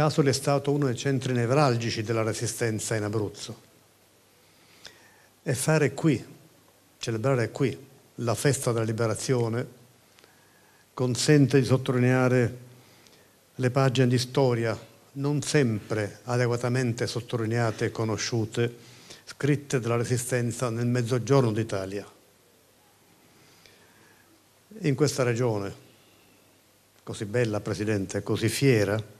Casoli è stato uno dei centri nevralgici della resistenza in Abruzzo. E fare qui, celebrare qui, la festa della liberazione consente di sottolineare le pagine di storia non sempre adeguatamente sottolineate e conosciute, scritte dalla resistenza nel mezzogiorno d'Italia. In questa regione, così bella Presidente, così fiera,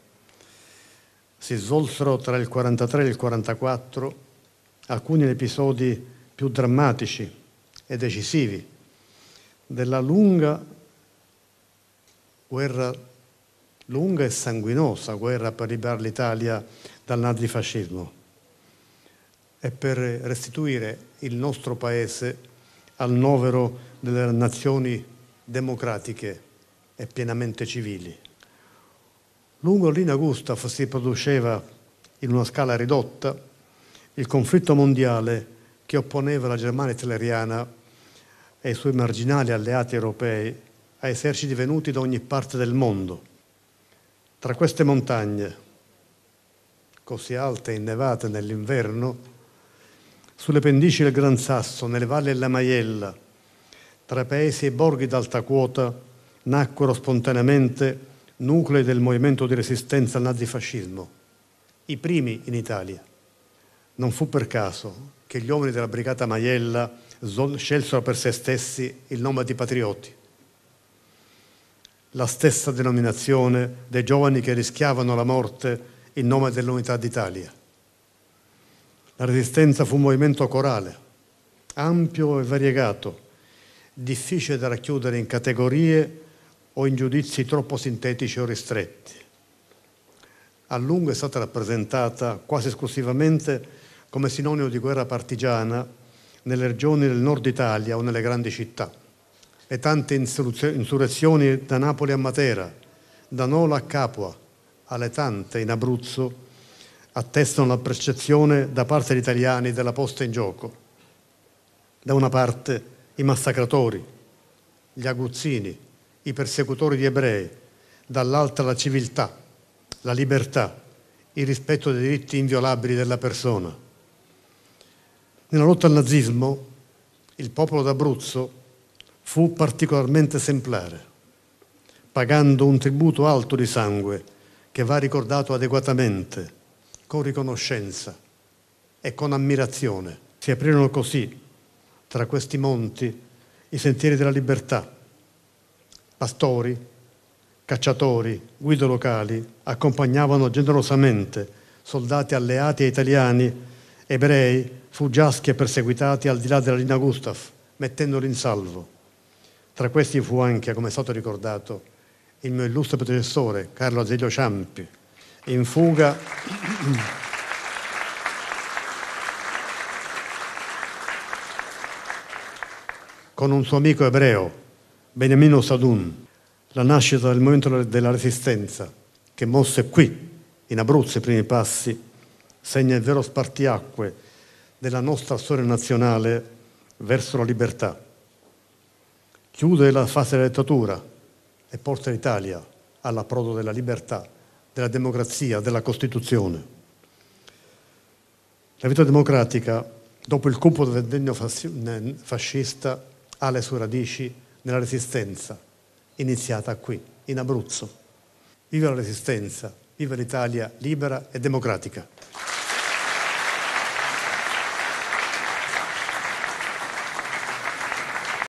si svolsero tra il 43 e il 44 alcuni episodi più drammatici e decisivi della lunga guerra, lunga e sanguinosa guerra per liberare l'Italia dal nazifascismo e per restituire il nostro Paese al novero delle nazioni democratiche e pienamente civili. Lungo l'Ina Gustav si produceva in una scala ridotta il conflitto mondiale che opponeva la Germania hitleriana e i suoi marginali alleati europei a eserciti venuti da ogni parte del mondo. Tra queste montagne, così alte e innevate nell'inverno, sulle pendici del Gran Sasso, nelle valli della Maiella, tra paesi e borghi d'alta quota, nacquero spontaneamente nuclei del movimento di resistenza al nazifascismo, i primi in Italia. Non fu per caso che gli uomini della brigata Maiella scelsero per se stessi il nome di patrioti. La stessa denominazione dei giovani che rischiavano la morte in nome dell'unità d'Italia. La resistenza fu un movimento corale, ampio e variegato, difficile da racchiudere in categorie o in giudizi troppo sintetici o ristretti. A lungo è stata rappresentata quasi esclusivamente come sinonimo di guerra partigiana nelle regioni del nord Italia o nelle grandi città. Le tante insurrezioni da Napoli a Matera, da Nola a Capua, alle tante in Abruzzo, attestano la percezione da parte degli italiani della posta in gioco. Da una parte i massacratori, gli aguzzini, i persecutori di ebrei, dall'altra la civiltà, la libertà, il rispetto dei diritti inviolabili della persona. Nella lotta al nazismo il popolo d'Abruzzo fu particolarmente esemplare, pagando un tributo alto di sangue che va ricordato adeguatamente, con riconoscenza e con ammirazione. Si aprirono così, tra questi monti, i sentieri della libertà pastori, cacciatori, guide locali accompagnavano generosamente soldati alleati italiani, ebrei, fuggiaschi e perseguitati al di là della linea Gustav, mettendoli in salvo. Tra questi fu anche, come è stato ricordato, il mio illustre predecessore Carlo Azeglio Ciampi, in fuga. con un suo amico ebreo, Beniamino Sadun, la nascita del movimento della resistenza, che mosse qui, in Abruzzo, i primi passi, segna il vero spartiacque della nostra storia nazionale verso la libertà. Chiude la fase della dittatura e porta l'Italia all'approdo della libertà, della democrazia, della Costituzione. La vita democratica, dopo il colpo del ventennio fascista, ha le sue radici nella resistenza iniziata qui, in Abruzzo. Viva la resistenza, viva l'Italia libera e democratica.